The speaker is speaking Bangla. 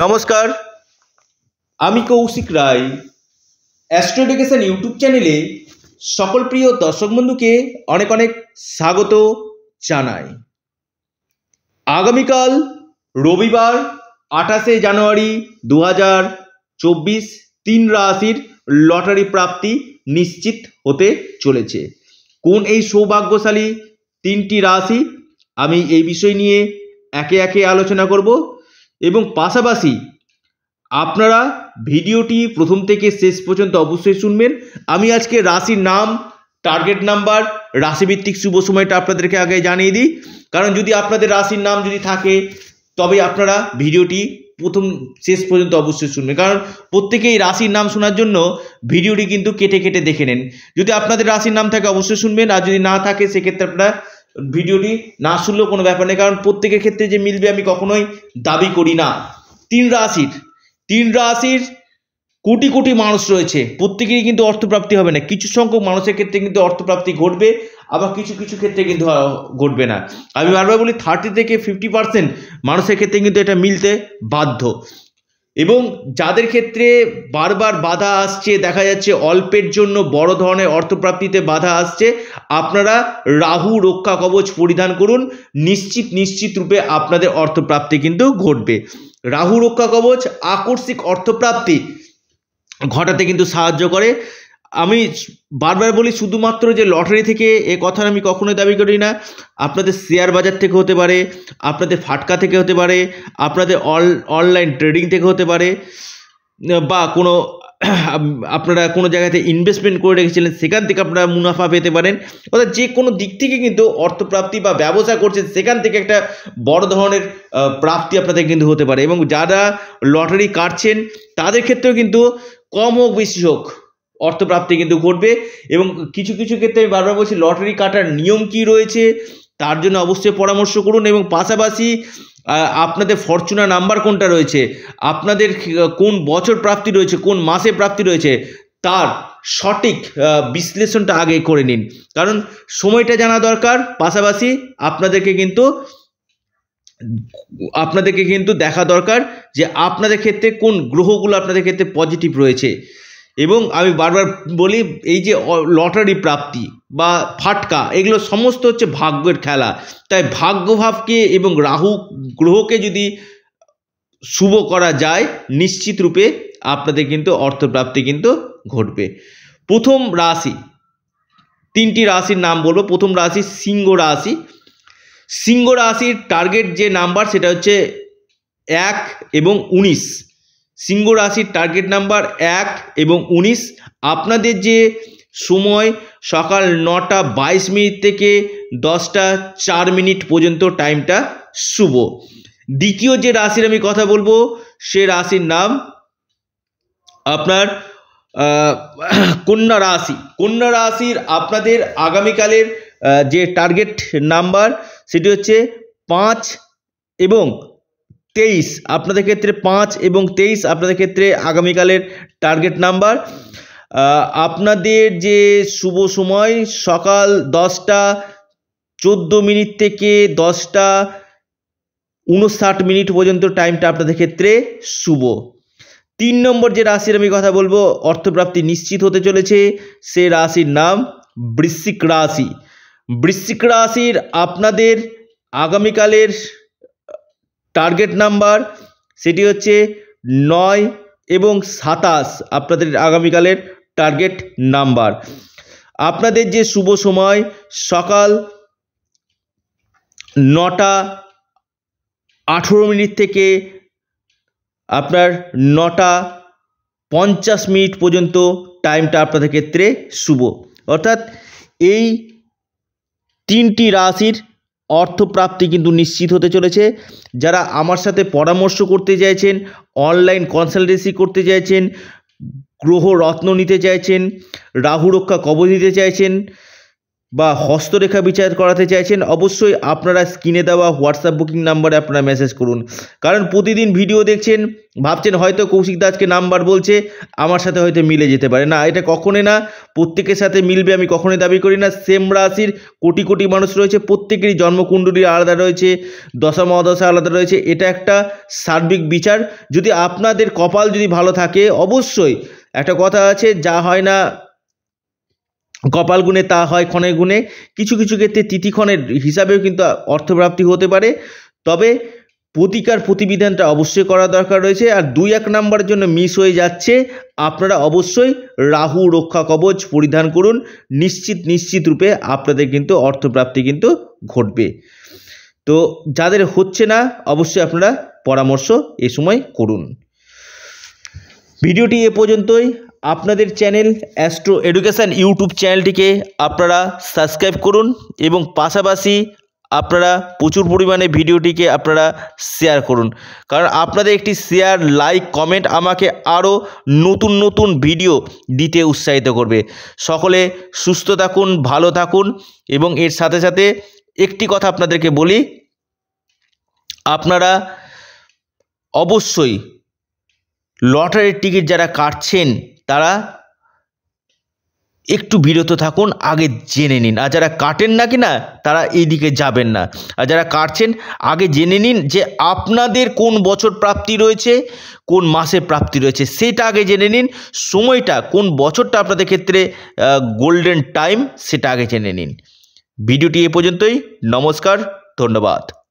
নমস্কার আমি কৌশিক রায় অ্যাস্ট্রো ইউটিউব চ্যানেলে সকল প্রিয় দর্শক বন্ধুকে অনেক অনেক স্বাগত জানাই আগামীকাল রবিবার আঠাশে জানুয়ারি দু হাজার চব্বিশ তিন রাশির লটারি প্রাপ্তি নিশ্চিত হতে চলেছে কোন এই সৌভাগ্যশালী তিনটি রাশি আমি এই বিষয় নিয়ে একে একে আলোচনা করব এবং পাশাপাশি আপনারা ভিডিওটি প্রথম থেকে শেষ পর্যন্ত অবশ্যই শুনবেন আমি আজকে রাশির নাম টার্গেট নাম্বার রাশিভিত্তিক শুভ সময়টা আপনাদেরকে আগে জানিয়ে দিই কারণ যদি আপনাদের রাশির নাম যদি থাকে তবে আপনারা ভিডিওটি প্রথম শেষ পর্যন্ত অবশ্যই শুনবেন কারণ প্রত্যেকেই রাশির নাম শোনার জন্য ভিডিওটি কিন্তু কেটে কেটে দেখে নেন যদি আপনাদের রাশির নাম থাকে অবশ্যই শুনবেন আর যদি না থাকে সেক্ষেত্রে আপনারা ভিডিওটি না শুনলেও কোনো ব্যাপার নেই কারণ প্রত্যেকের ক্ষেত্রে যে মিলবে আমি কখনোই দাবি করি না তিন রাশির তিন রাশির কোটি কোটি মানুষ রয়েছে প্রত্যেকেরই কিন্তু অর্থপ্রাপ্তি হবে না কিছু সংখ্যক মানুষের ক্ষেত্রে কিন্তু অর্থপ্রাপ্তি ঘটবে আবার কিছু কিছু ক্ষেত্রে কিন্তু ঘটবে না আমি বারবার বলি থার্টি থেকে ফিফটি পার্সেন্ট মানুষের ক্ষেত্রে কিন্তু এটা মিলতে বাধ্য এবং যাদের ক্ষেত্রে বারবার বাধা আসছে দেখা যাচ্ছে অল্পের জন্য বড় ধরনের অর্থপ্রাপ্তিতে বাধা আসছে আপনারা রাহু রক্ষা কবচ পরিধান করুন নিশ্চিত নিশ্চিত রূপে আপনাদের অর্থপ্রাপ্তি কিন্তু ঘটবে রাহু রক্ষা কবচ আকস্মিক অর্থপ্রাপ্তি ঘটাতে কিন্তু সাহায্য করে আমি বারবার বলি শুধুমাত্র যে লটারি থেকে এ কথা আমি কখনোই দাবি করি না আপনাদের শেয়ার বাজার থেকে হতে পারে আপনাদের ফাটকা থেকে হতে পারে আপনাদের অল অনলাইন ট্রেডিং থেকে হতে পারে বা কোনো আপনারা কোনো জায়গাতে ইনভেস্টমেন্ট করে রেখেছিলেন সেখান থেকে আপনারা মুনাফা পেতে পারেন অর্থাৎ যে কোনো দিক থেকে কিন্তু অর্থপ্রাপ্তি বা ব্যবসা করছেন সেখান থেকে একটা বড় ধরনের প্রাপ্তি আপনাদের কিন্তু হতে পারে এবং যারা লটারি কাটছেন তাদের ক্ষেত্রেও কিন্তু কম হোক বেশি হোক অর্থপ্রাপ্তি কিন্তু ঘটবে এবং কিছু কিছু ক্ষেত্রে আমি বারবার বলছি লটারি কাটার নিয়ম কি রয়েছে তার জন্য অবশ্যই পরামর্শ করুন এবং পাশাপাশি আপনাদের ফরচুনা নাম্বার কোনটা রয়েছে আপনাদের কোন বছর প্রাপ্তি রয়েছে কোন মাসে প্রাপ্তি রয়েছে তার সঠিক বিশ্লেষণটা আগে করে নিন কারণ সময়টা জানা দরকার পাশাপাশি আপনাদেরকে কিন্তু আপনাদেরকে কিন্তু দেখা দরকার যে আপনাদের ক্ষেত্রে কোন গ্রহগুলো আপনাদের ক্ষেত্রে পজিটিভ রয়েছে এবং আমি বারবার বলি এই যে লটারি প্রাপ্তি বা ফাটকা এগুলো সমস্ত হচ্ছে ভাগ্যের খেলা তাই ভাগ্যভাবকে এবং রাহু গ্রহকে যদি শুভ করা যায় নিশ্চিত রূপে আপনাদের কিন্তু অর্থপ্রাপ্তি কিন্তু ঘটবে প্রথম রাশি তিনটি রাশির নাম বলবো প্রথম রাশি সিংহ রাশি সিংহ রাশির টার্গেট যে নাম্বার সেটা হচ্ছে এক এবং উনিশ সিংহ রাশির টার্গেট নাম্বার এক এবং উনিশ আপনাদের যে সময় সকাল নটা বাইশ মিনিট থেকে দশটা চার মিনিট পর্যন্ত টাইমটা শুভ দ্বিতীয় যে রাশির আমি কথা বলবো সে রাশির নাম আপনার কন্যা রাশি কন্যা রাশির আপনাদের আগামীকালের যে টার্গেট নাম্বার সেটি হচ্ছে পাঁচ এবং তেইশ আপনাদের ক্ষেত্রে পাঁচ এবং তেইশ আপনাদের ক্ষেত্রে আগামীকালের টার্গেট নাম্বার আপনাদের যে শুভ সময় সকাল দশটা চোদ্দো মিনিট থেকে দশটা উনষাট মিনিট পর্যন্ত টাইমটা আপনাদের ক্ষেত্রে শুভ তিন নম্বর যে রাশির আমি কথা বলবো অর্থপ্রাপ্তি নিশ্চিত হতে চলেছে সে রাশির নাম বৃশ্চিক রাশি বৃশ্চিক রাশির আপনাদের আগামীকালের টার্গেট নাম্বার সেটি হচ্ছে নয় এবং সাতাশ আপনাদের আগামীকালের টার্গেট নাম্বার আপনাদের যে শুভ সময় সকাল নটা আঠেরো মিনিট থেকে আপনার নটা পঞ্চাশ মিনিট পর্যন্ত টাইমটা আপনাদের ক্ষেত্রে শুভ অর্থাৎ এই তিনটি রাশির অর্থপ্রাপ্তি কিন্তু নিশ্চিত হতে চলেছে যারা আমার সাথে পরামর্শ করতে চাইছেন অনলাইন কনসালটেন্সি করতে চাইছেন গ্রহ রত্ন নিতে চাইছেন রাহু রক্ষা কবচ নিতে চাইছেন বা হস্তরেখা বিচার করাতে চাইছেন অবশ্যই আপনারা স্ক্রিনে দেওয়া হোয়াটসঅ্যাপ বুকিং নাম্বারে আপনারা মেসেজ করুন কারণ প্রতিদিন ভিডিও দেখছেন ভাবছেন হয়তো কৌশিক দাসকে নাম্বার বলছে আমার সাথে হয়তো মিলে যেতে পারে না এটা কখনোই না প্রত্যেকের সাথে মিলবে আমি কখনোই দাবি করি না সেম রাশির কোটি কোটি মানুষ রয়েছে প্রত্যেকেরই জন্মকুণ্ডলী আলাদা রয়েছে দশা মহাদশা আলাদা রয়েছে এটা একটা সার্বিক বিচার যদি আপনাদের কপাল যদি ভালো থাকে অবশ্যই একটা কথা আছে যা হয় না কপাল গুণে তা হয় ক্ষণের গুণে কিছু কিছু ক্ষেত্রে তিথিক্ষণের হিসাবেও কিন্তু অর্থপ্রাপ্তি হতে পারে তবে প্রতিকার প্রতিবিধানটা অবশ্যই করা দরকার রয়েছে আর দুই এক নম্বরের জন্য মিস হয়ে যাচ্ছে আপনারা অবশ্যই রাহু রক্ষা কবচ পরিধান করুন নিশ্চিত নিশ্চিত রূপে আপনাদের কিন্তু অর্থপ্রাপ্তি কিন্তু ঘটবে তো যাদের হচ্ছে না অবশ্যই আপনারা পরামর্শ এ সময় করুন ভিডিওটি এ পর্যন্তই আপনাদের চ্যানেল অ্যাস্ট্রো এডুকেশান ইউটিউব চ্যানেলটিকে আপনারা সাবস্ক্রাইব করুন এবং পাশাপাশি আপনারা প্রচুর পরিমাণে ভিডিওটিকে আপনারা শেয়ার করুন কারণ আপনাদের একটি শেয়ার লাইক কমেন্ট আমাকে আরও নতুন নতুন ভিডিও দিতে উৎসাহিত করবে সকলে সুস্থ থাকুন ভালো থাকুন এবং এর সাথে সাথে একটি কথা আপনাদেরকে বলি আপনারা অবশ্যই লটারির টিকিট যারা কাটছেন তারা একটু বিরত থাকুন আগে জেনে নিন আর যারা কাটেন না কি না তারা এই দিকে যাবেন না আর যারা কাটছেন আগে জেনে নিন যে আপনাদের কোন বছর প্রাপ্তি রয়েছে কোন মাসে প্রাপ্তি রয়েছে সেটা আগে জেনে নিন সময়টা কোন বছরটা আপনাদের ক্ষেত্রে গোল্ডেন টাইম সেটা আগে জেনে নিন ভিডিওটি এ পর্যন্তই নমস্কার ধন্যবাদ